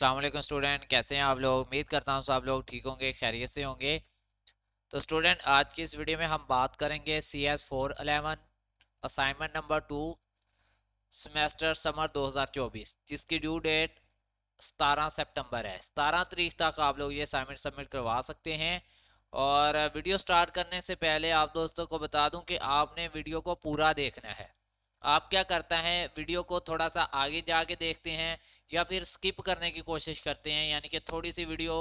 अल्लाम स्टूडेंट कैसे हैं आप लोग उम्मीद करता हूँ सब लोग ठीक होंगे खैरियत से होंगे तो स्टूडेंट आज की इस वीडियो में हम बात करेंगे C S four eleven assignment number two semester summer 2024 जिसकी ड्यू डेट सतारह सितंबर है सतारह तारीख तक आप लोग ये असाइनमेंट सबमिट करवा सकते हैं और वीडियो स्टार्ट करने से पहले आप दोस्तों को बता दूँ कि आपने वीडियो को पूरा देखना है आप क्या करता है वीडियो को थोड़ा सा आगे जाके देखते हैं या फिर स्किप करने की कोशिश करते हैं यानी कि थोड़ी सी वीडियो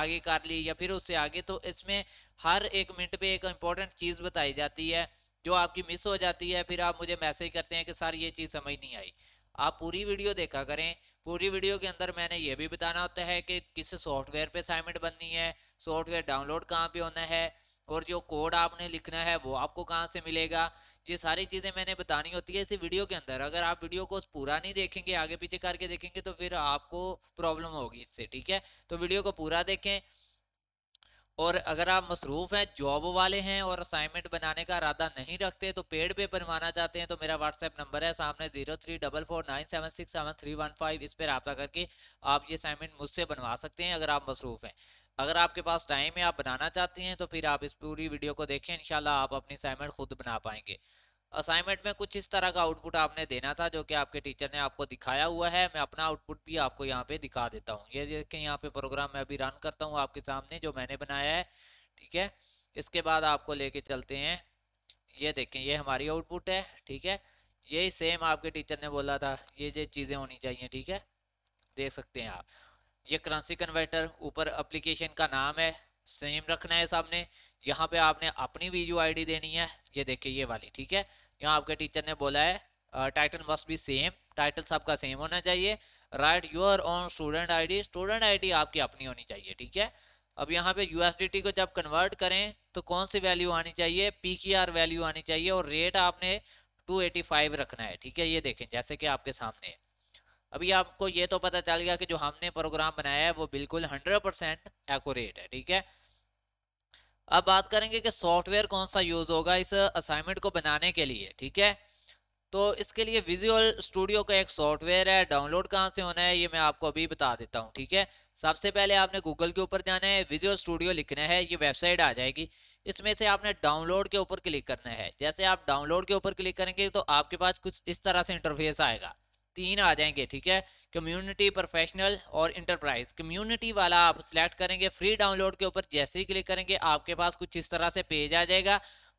आगे कर ली या फिर उससे आगे तो इसमें हर एक मिनट पे एक इम्पॉर्टेंट चीज़ बताई जाती है जो आपकी मिस हो जाती है फिर आप मुझे मैसेज करते हैं कि सर ये चीज़ समझ नहीं आई आप पूरी वीडियो देखा करें पूरी वीडियो के अंदर मैंने ये भी बताना होता है कि किस सॉफ्टवेयर पर असाइनमेंट बननी है सॉफ्टवेयर डाउनलोड कहाँ पर होना है और जो कोड आपने लिखना है वो आपको कहाँ से मिलेगा ये सारी चीजें मैंने बतानी होती है इसी वीडियो के अंदर अगर आप वीडियो को पूरा नहीं देखेंगे आगे पीछे करके देखेंगे तो फिर आपको प्रॉब्लम होगी इससे ठीक है तो वीडियो को पूरा देखें और अगर आप मसरूफ़ हैं जॉब वाले हैं और असाइनमेंट बनाने का इरादा नहीं रखते तो पेड पे बनवाना चाहते हैं तो मेरा व्हाट्सएप नंबर है सामने zero three double four nine seven six seven three one five इस पर रबा करके आप ये असाइनमेंट मुझसे बनवा सकते हैं अगर आप मसरूफ़ हैं अगर आपके पास टाइम है आप बनाना चाहती हैं तो फिर आप इस पूरी वीडियो को देखें इनशाला आप अपनी असाइनमेंट खुद बना पाएंगे असाइनमेंट में कुछ इस तरह का आउटपुट आपने देना था जो कि आपके टीचर ने आपको दिखाया हुआ है मैं अपना आउटपुट भी आपको यहाँ पे दिखा देता हूँ ये देखें यहाँ पे प्रोग्राम मैं अभी रन करता हूँ आपके सामने जो मैंने बनाया है ठीक है इसके बाद आपको लेके चलते हैं ये देखें ये हमारी आउटपुट है ठीक है यही सेम आपके टीचर ने बोला था ये ये चीज़ें होनी चाहिए ठीक है देख सकते हैं आप ये करंसी कन्वर्टर ऊपर एप्लीकेशन का नाम है सेम रखना है सामने यहाँ पे आपने अपनी वीडियो आईडी देनी है ये देखिए ये वाली ठीक है यहाँ आपके टीचर ने बोला है टाइटल मस्ट भी सेम टाइटल सबका सेम होना चाहिए right your own student ID student ID आपकी अपनी होनी चाहिए ठीक है अब यहाँ पे यूएसडीटी को जब कन्वर्ट करें तो कौन सी वैल्यू आनी चाहिए आर वैल्यू आनी चाहिए और रेट आपने 285 रखना है ठीक है ये देखें जैसे कि आपके सामने है अभी आपको ये तो पता चल गया कि जो हमने प्रोग्राम बनाया है वो बिल्कुल 100 परसेंट एकट है ठीक है अब बात करेंगे कि सॉफ्टवेयर कौन सा यूज होगा इस असाइनमेंट को बनाने के लिए ठीक है तो इसके लिए विजुअल स्टूडियो का एक सॉफ्टवेयर है डाउनलोड कहाँ से होना है ये मैं आपको अभी बता देता हूँ ठीक है सबसे पहले आपने गूगल के ऊपर जाना है विजुअल स्टूडियो लिखना है ये वेबसाइट आ जाएगी इसमें से आपने डाउनलोड के ऊपर क्लिक करना है जैसे आप डाउनलोड के ऊपर क्लिक करेंगे तो आपके पास कुछ इस तरह से इंटरफेस आएगा तीन आ जाएंगे ठीक है कम्युनिटी प्रोफेशनल और इंटरप्राइज कम्युनिटी वाला आप सिलेक्ट करेंगे फ्री डाउनलोड के ऊपर जैसे ही क्लिक करेंगे आपके पास कुछ इस तरह से पेज आ जाएगा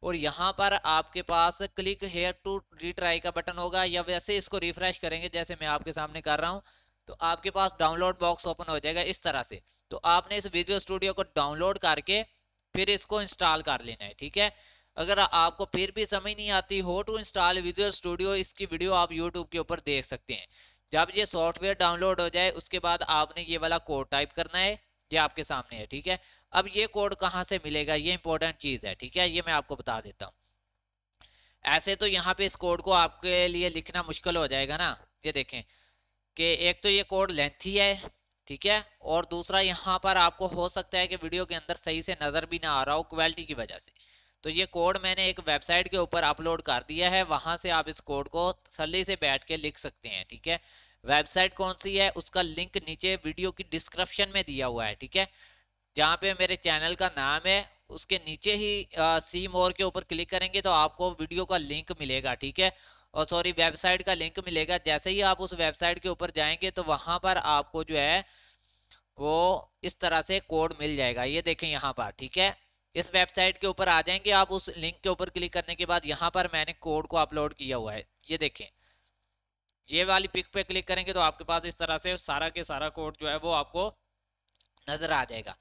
और यहाँ पर आपके पास क्लिक हेयर टू रिट्राई का बटन होगा या वैसे इसको रिफ्रेश करेंगे जैसे मैं आपके सामने कर रहा हूँ तो आपके पास डाउनलोड बॉक्स ओपन हो जाएगा इस तरह से तो आपने इस वीडियो स्टूडियो को डाउनलोड करके फिर इसको इंस्टॉल कर लेना है ठीक है अगर आपको फिर भी समझ नहीं आती how to install Visual Studio इसकी वीडियो आप यूट्यूब के ऊपर देख सकते हैं जब ये सॉफ्टवेयर डाउनलोड हो जाए उसके बाद आपने ये वाला कोड टाइप करना है ये आपके सामने है ठीक है अब ये कोड कहाँ से मिलेगा ये इंपॉर्टेंट चीज़ है ठीक है ये मैं आपको बता देता हूँ ऐसे तो यहाँ पे इस कोड को आपके लिए लिखना मुश्किल हो जाएगा ना ये देखें कि एक तो ये कोड लेंथी है ठीक है और दूसरा यहाँ पर आपको हो सकता है कि वीडियो के अंदर सही से नज़र भी ना आ रहा हो क्वालिटी की वजह से तो ये कोड मैंने एक वेबसाइट के ऊपर अपलोड कर दिया है वहां से आप इस कोड को थली से बैठ के लिख सकते हैं ठीक है वेबसाइट कौन सी है उसका लिंक नीचे वीडियो की डिस्क्रिप्शन में दिया हुआ है ठीक है जहाँ पे मेरे चैनल का नाम है उसके नीचे ही आ, सी मोर के ऊपर क्लिक करेंगे तो आपको वीडियो का लिंक मिलेगा ठीक है और सॉरी वेबसाइट का लिंक मिलेगा जैसे ही आप उस वेबसाइट के ऊपर जाएंगे तो वहां पर आपको जो है वो इस तरह से कोड मिल जाएगा ये देखें यहाँ पर ठीक है इस वेबसाइट के ऊपर आ जाएंगे आप उस लिंक के ऊपर क्लिक करने के बाद यहाँ पर मैंने कोड को अपलोड किया हुआ है ये देखें ये वाली पिक पे क्लिक करेंगे तो आपके पास इस तरह से सारा के सारा कोड जो है वो आपको नजर आ जाएगा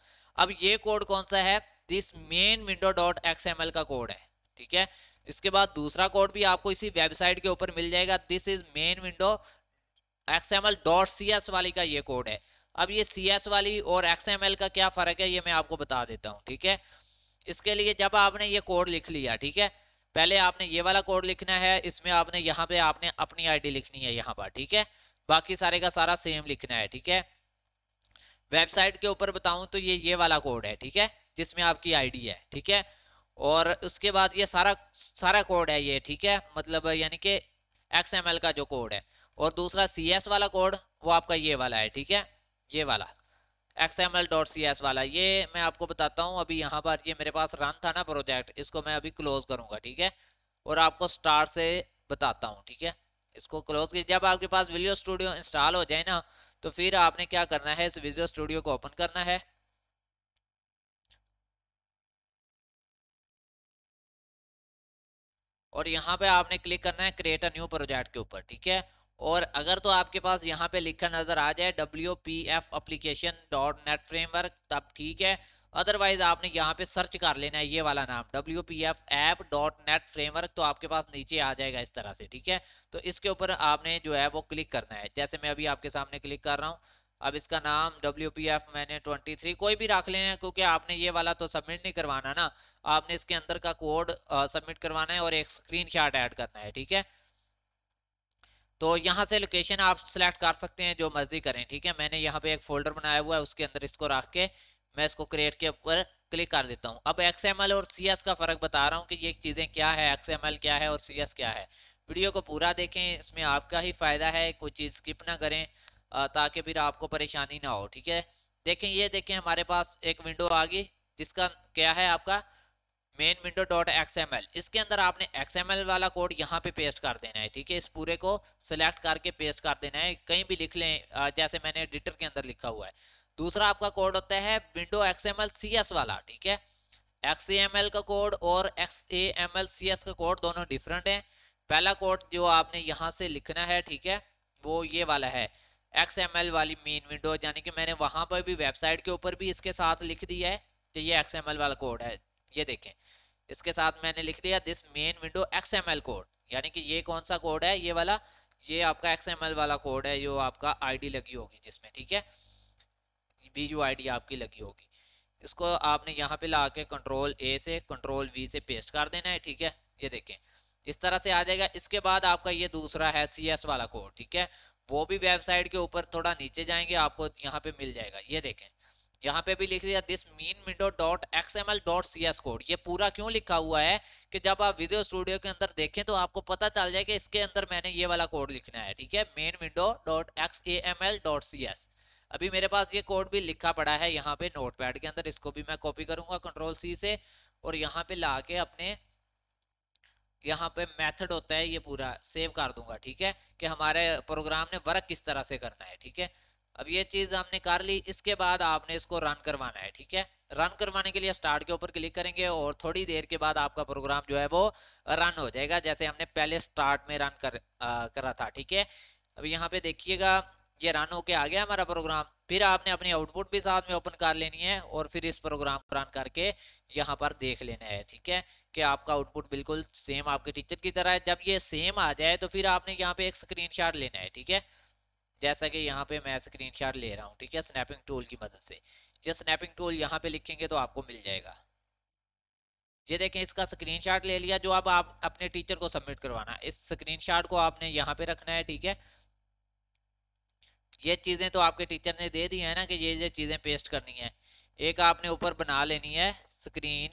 अब ये कोड कौन सा है this main window dot X M L का कोड है ठीक है इसके बाद दूसरा कोड भी आपको इसी वेबसाइट के ऊपर मिल जाएगा this is main window X M L dot C S वाली का ये कोड है अब ये सी एस वाली और एक्स एम एल का क्या फर्क है ये मैं आपको बता देता हूँ ठीक है इसके लिए जब आपने ये कोड लिख लिया ठीक है पहले आपने ये वाला कोड लिखना है इसमें आपने यहाँ पे आपने अपनी आईडी लिखनी है यहाँ पर ठीक है बाकी सारे का सारा सेम लिखना है ठीक है वेबसाइट के ऊपर बताऊं तो ये ये वाला कोड है ठीक है जिसमें आपकी आईडी है ठीक है और उसके बाद ये सारा सारा कोड है ये ठीक है मतलब यानी कि एक्स का जो कोड है और दूसरा सी वाला कोड वो आपका ये वाला है ठीक है ये वाला xml.cs वाला ये मैं आपको बताता हूँ अभी यहाँ पर ये मेरे पास रन था ना प्रोजेक्ट इसको मैं अभी क्लोज करूँगा ठीक है और आपको स्टार से बताता हूँ ठीक है इसको क्लोज कीजिए जब आपके पास वीडियो स्टूडियो इंस्टॉल हो जाए ना तो फिर आपने क्या करना है इस वीडियो स्टूडियो को ओपन करना है और यहाँ पे आपने क्लिक करना है क्रिएट अ न्यू प्रोजेक्ट के ऊपर ठीक है और अगर तो आपके पास यहाँ पे लिखा नजर आ जाए W P F application dot net framework तब ठीक है अदरवाइज आपने यहाँ पे सर्च कर लेना है ये वाला नाम W P F app dot net framework तो आपके पास नीचे आ जाएगा इस तरह से ठीक है तो इसके ऊपर आपने जो है वो क्लिक करना है जैसे मैं अभी आपके सामने क्लिक कर रहा हूँ अब इसका नाम डब्ल्यू पी एफ मैंने ट्वेंटी थ्री कोई भी रख लेना है क्योंकि आपने ये वाला तो सबमिट नहीं करवाना ना आपने इसके अंदर का कोड सबमिट करवाना है और एक स्क्रीन शॉट ऐड करना है ठीक है तो यहाँ से लोकेशन आप सिलेक्ट कर सकते हैं जो मर्जी करें ठीक है मैंने यहाँ पे एक फोल्डर बनाया हुआ है उसके अंदर इसको रख के मैं इसको क्रिएट के ऊपर क्लिक कर देता हूँ अब एक्स और सी का फ़र्क बता रहा हूँ कि ये चीज़ें क्या है एक्स क्या है और सी क्या है वीडियो को पूरा देखें इसमें आपका ही फ़ायदा है कोई चीज़ स्किप ना करें ताकि फिर आपको परेशानी ना हो ठीक है देखें ये देखें हमारे पास एक विंडो आ गई जिसका क्या है आपका मेन विंडो डॉट एल इसके अंदर आपने एल वाला कोड यहाँ पे पेस्ट कर देना है ठीक है इस पूरे को सिलेक्ट करके पेस्ट कर देना है कहीं भी लिख लें जैसे मैंने एडिटर के अंदर लिखा हुआ है दूसरा आपका कोड होता है विंडो सी एस वाला ठीक है एल का कोड और एक्स सी एस का कोड दोनों डिफरेंट है पहला कोड जो आपने यहाँ से लिखना है ठीक है वो ये वाला है एल वाली मेन विंडो यानी कि मैंने वहाँ पर भी वेबसाइट के ऊपर भी इसके साथ लिख दिया है तो ये एल वाला कोड है ये देखें इसके साथ मैंने लिख दिया this main window XML code यानी कि ये कौन सा कोड है ये वाला ये आपका एक्सएमएल वाला कोड है जो आपका आईडी लगी होगी जिसमें ठीक है बी यू आई आपकी लगी होगी इसको आपने यहाँ पे ला के कंट्रोल ए से कंट्रोल वी से पेस्ट कर देना है ठीक है ये देखें इस तरह से आ जाएगा इसके बाद आपका ये दूसरा है सी एस वाला कोड ठीक है वो भी वेबसाइट के ऊपर थोड़ा नीचे जाएंगे आपको यहाँ पे मिल जाएगा ये देखें यहाँ पे भी लिख दिया this main window dot X M L dot C S code ये पूरा क्यों लिखा हुआ है कि जब आप वीडियो स्टूडियो के अंदर देखें तो आपको पता चल जाए कि इसके अंदर मैंने ये वाला कोड लिखना है ठीक है main window dot X A M L dot C S अभी मेरे पास ये कोड भी लिखा पड़ा है यहाँ पे पैड के अंदर इसको भी मैं कॉपी करूंगा कंट्रोल सी से और यहाँ पे ला के अपने यहाँ पे मेथड होता है ये पूरा सेव कर दूंगा ठीक है कि हमारे प्रोग्राम ने वर्क किस तरह से करना है ठीक है अब ये चीज आपने कर ली इसके बाद आपने इसको रन करवाना है ठीक है रन करवाने के लिए स्टार्ट के ऊपर क्लिक करेंगे और थोड़ी देर के बाद आपका प्रोग्राम जो है वो रन हो जाएगा जैसे हमने पहले स्टार्ट में रन कर आ, करा था ठीक है अब यहाँ पे देखिएगा ये रन होके आ गया हमारा प्रोग्राम फिर आपने अपनी आउटपुट भी साथ में ओपन कर लेनी है और फिर इस प्रोग्राम को रन करके यहाँ पर देख लेना है ठीक है कि आपका आउटपुट बिल्कुल सेम आपके टीचर की तरह है जब ये सेम आ जाए तो फिर आपने यहाँ पे एक स्क्रीन लेना है ठीक है जैसा कि यहाँ पे मैं स्क्रीनशॉट ले रहा हूँ ठीक है स्नैपिंग टूल की मदद से ये स्नैपिंग टूल यहाँ पे लिखेंगे तो आपको मिल जाएगा ये देखें इसका स्क्रीनशॉट ले लिया जो अब आप अपने टीचर को सबमिट करवाना इस स्क्रीनशॉट को आपने यहाँ पे रखना है ठीक है ये चीज़ें तो आपके टीचर ने दे दी है ना कि ये ये चीज़ें पेस्ट करनी है एक आपने ऊपर बना लेनी है स्क्रीन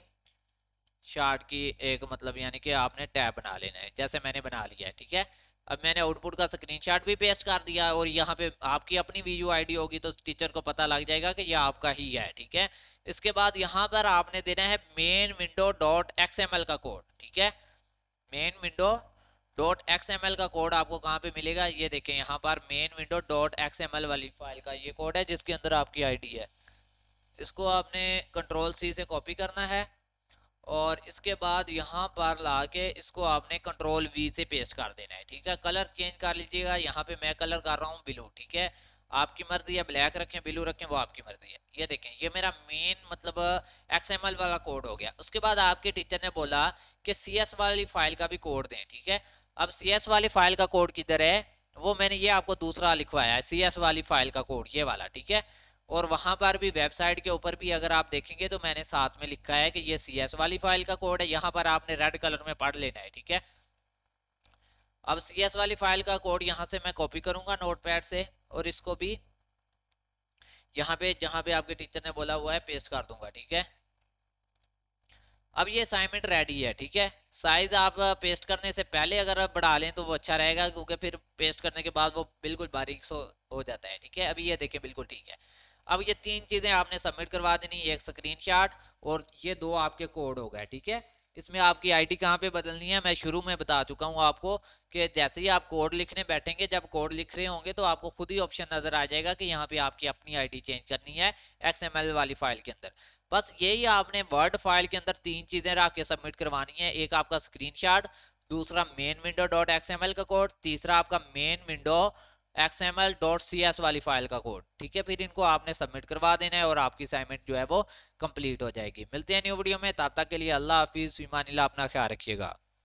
शॉट की एक मतलब यानी कि आपने टैब बना लेना है जैसे मैंने बना लिया है ठीक है अब मैंने आउटपुट का स्क्रीनशॉट भी पेस्ट कर दिया और यहाँ पे आपकी अपनी वी आईडी होगी तो टीचर को पता लग जाएगा कि यह आपका ही है ठीक है इसके बाद यहाँ पर आपने देना है मेन विंडो डॉट एक्स का कोड ठीक है मेन विंडो डॉट एक्स का कोड आपको कहाँ पे मिलेगा ये देखें यहाँ पर मेन विंडो डॉट एक्स वाली फाइल का ये कोड है जिसके अंदर आपकी आईडी है इसको आपने कंट्रोल सी से कॉपी करना है और इसके बाद यहाँ पर ला के इसको आपने कंट्रोल वी से पेस्ट कर देना है ठीक है कलर चेंज कर लीजिएगा यहाँ पे मैं कलर कर रहा हूँ ब्लू ठीक है आपकी मर्जी है ब्लैक रखें ब्लू रखें वो आपकी मर्जी है ये देखें ये मेरा मेन मतलब एक्सएमएल वाला कोड हो गया उसके बाद आपके टीचर ने बोला कि एस वाली फाइल का भी कोड दें ठीक है अब एस वाली फाइल का कोड किधर है वो मैंने ये आपको दूसरा लिखवाया है एस वाली फाइल का कोड ये वाला ठीक है और वहां पर भी वेबसाइट के ऊपर भी अगर आप देखेंगे तो मैंने साथ में लिखा है कि ये सी एस वाली फाइल का कोड है यहाँ पर आपने रेड कलर में पढ़ लेना है ठीक है अब सी एस वाली फाइल का कोड यहाँ से मैं कॉपी करूंगा पैड से और इसको भी यहाँ पे जहाँ पे आपके टीचर ने बोला हुआ है पेस्ट कर दूंगा ठीक है अब ये असाइनमेंट रेडी है ठीक है साइज आप पेस्ट करने से पहले अगर आप बढ़ा लें तो वो अच्छा रहेगा क्योंकि फिर पेस्ट करने के बाद वो बिल्कुल बारीक हो जाता है ठीक है अभी ये देखें बिल्कुल ठीक है अब ये तीन चीजें आपने सबमिट करवा देनी एक स्क्रीन और ये दो आपके कोड हो गए ठीक है इसमें आपकी आईडी कहाँ पे बदलनी है मैं शुरू में बता चुका हूँ आपको कि जैसे ही आप कोड लिखने बैठेंगे जब कोड लिख रहे होंगे तो आपको खुद ही ऑप्शन नजर आ जाएगा कि यहाँ पे आपकी अपनी आईडी चेंज करनी है एक्सएमएल वाली फाइल के अंदर बस यही आपने वर्ड फाइल के अंदर तीन चीजें रख के सबमिट करवानी है एक आपका स्क्रीनशॉट दूसरा मेन विंडो डॉट एल का कोड तीसरा आपका मेन विंडो एस वाली फाइल का कोड ठीक है फिर इनको आपने सबमिट करवा देना है और आपकी असाइनमेंट जो है वो कंप्लीट हो जाएगी मिलते हैं न्यू वीडियो में तब तक के लिए अल्लाह हाफिज़ ईमान अपना ख्याल रखिएगा